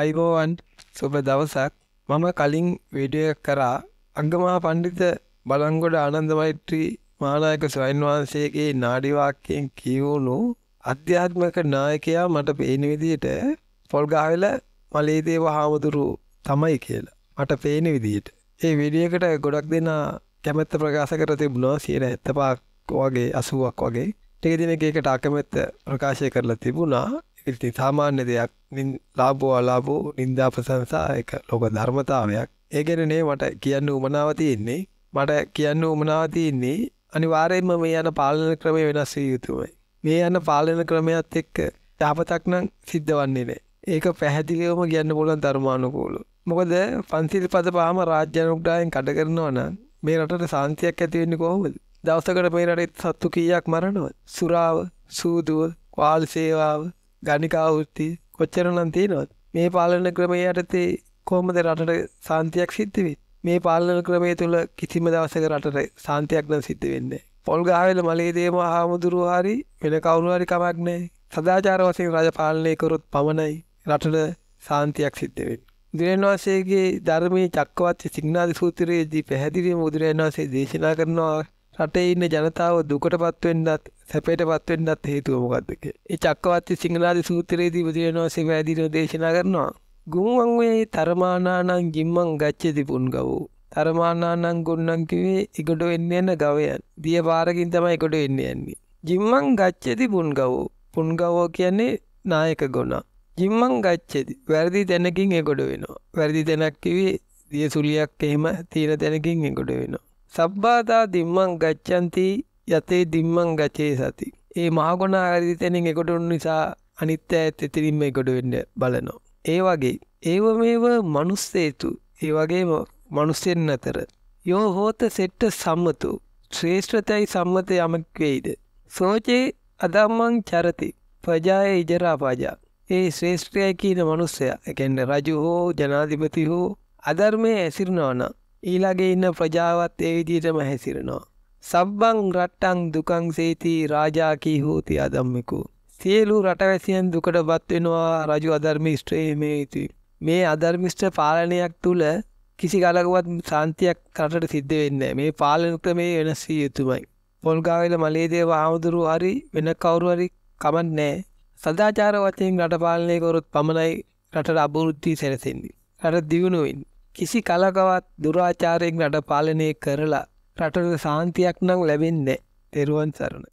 අයිබෝවන් සුබ දවසක් මම කලින් වීඩිය කරා අංගමහා පණ්ඩිත බලංගොඩ ආනන්දමෛත්‍රී මානායක ස්වයන් වහන්සේගේ නාඩිවාක්‍යයෙන් කියවුණු අධ්‍යාත්මක නායකයා මට පේන විදිහට පොල්ගාවෙල මලේදේව හාමුදුරු තමයි කියලා මට පේන විදිහට ඒ විඩියකට ගොඩක් දෙනා කැමැත්ත ප්‍රකාශ කර තිබුණා සියයට ඇත්තපාක් වගේ අසුවක් වගේ ටික දිනක එකට අකමැත්ත ප්‍රකාශය කරලා තිබුණා ඉති සාමාන්‍ය දෙයක් ලාබෝ අලාබෝ නින්දා ප්‍රසංසා එක ලොක ධර්මතාවයක් ඒගෙනනේ මට කියන්න උමනාව තියෙන්නේ මට කියන්න උමනාව තියෙන්නේ අනිවාරයෙන්ම මේ යන පාලන ක්‍රමය වෙනස් විය යුතුමයි මේ යන පාලන ක්‍රමයත් එක්ක යහපතක් නම් සිද්ධ වන්නේ නෑ ඒක පැහැදිලිවම කියන්න පුළුවන් ධර්මානුකූල මොකද පන්සිල් පද පාම රාජ්‍යනුක්ඩායෙන් කඩ කරනවා නම් මේ රටට සාන්තියක් ඇති වෙන්නේ කොහොමද දවසකට මේ රටේ සත්තු කීයක් මරණවද සුරාව සූදුව වාල් සේවාව ගණිකා වෘත්ති කොච්චර නම් තියෙනවද මේ පාලන ක්‍රමය යටතේ කොහොමද රටට සාන්තියක් සිද්ධ වෙන්නේ මේ පාලන ක්‍රමය තුල කිසිම දවසක රටට සාන්තියක් නම් සිද්ධ වෙන්නේ පොල් ගහවෙල මලේ දේම හාමුදුරුව හරි වෙන කවුරු හරි කමක් නැහැ සදාචාර වශයෙන් රජ පාලනය කරොත් පමණයි රටට සාන්තියක් සිද්ධ වෙන්නේ බුදුරජාණන් වහන්සේගේ ධර්මයේ චක්කවත් සිග්නාදි සූත්‍රයේදී පැහැදිලිවම බුදුරජාණන් වහන්සේ දේශනා කරනවා රටේ ඉන්න ජනතාව දුකටපත් වෙන්නත් සැපයටපත් වෙන්නත් හේතුව මොකද්ද කියලා. ඒ චක්කවර්ති සිංහලාදී සූත්‍රයේදී බුදුරජාණන්සේ වැදීන දේශනා කරනවා. ගුම්වන් වේ තරමානානං ගිම්මං ගච්ඡති පුන්ගවෝ. තරමානානං ගුණං කිවේ ඉගොඩ වෙන්න යන ගවයන්. දිය පාරකින් තමයි ඉගොඩ වෙන්න යන්නේ. ජිම්මං ගච්ඡති පුන්ගවෝ. පුන්ගවෝ කියන්නේ නායක ගුණ. ජිම්මං ගච්ඡති. වැරදි තැනකින් එගොඩ වෙනවා. වැරදි තැනක් කිවේ දිය සුලියක් එහෙම තීන තැනකින් එගොඩ වෙනවා. සබ්බාතා දිම්මං ගච්ඡන්ති යතේ දිම්මං ගචේ සති. ඒ මහගොනා අරිතැනින් එකටුන් නිසා අනිත්‍ය ඇත් එතිරින්ම එකොඩ වෙන්න බලනෝ. ඒ වගේ ඒව මේව මනුස්සේතු ඒ වගේ මනුස්සෙන් අතර. යෝ හෝත සෙට්ට සම්මතු ශ්‍රේෂ්ඨතයි සම්මත යමක් වෙයිද. සෝචේ අදම්මං චරති ප්‍රජාය ඉජරාපාජා. ඒ ශ්‍රේෂ්ඨය කියන මනුස්සය එකන්න රජු හෝ ජනාධිපති හෝ අධර්මය ඇසිරනවනම් ඊළඟේ ඉන්න ප්‍රජාවත් ඒ විදිහටම හැසිරෙනවා. සබ්බං රට්ටං දුකං සේති රාජා කී හෝති අදම්මිකු. සියලු රටවැසියන් දුකට බත් වෙනවා රජු අධර්මිෂ්ට්‍රයේ මේ යුතුයි. මේ අධර්මිෂ්ට පාලනයක් තුළ කිසි කලකවත් සාන්තියක් රටට සිද්ධ වෙන්නේ මේ පාලන ක්‍රමේ වෙනස් විය යුතුමයි. පොල්ගාවෙල මලේදේව ආමුදුරු හරි වෙන කවුරු හරි කමක් නැහැ. සදාචාර වශයෙන් රට පාලනය කරොත් පමණයි රටට අභිවෘද්ධිය සැලසෙන්නේ. රට දියුණු වෙන්නේ. කිසි කලකවත් දුරාචාරයෙන් රට පාලනය කරලා රටට සාන්තියක් නම් ලැබෙන්නේ තෙරුවන් සරණ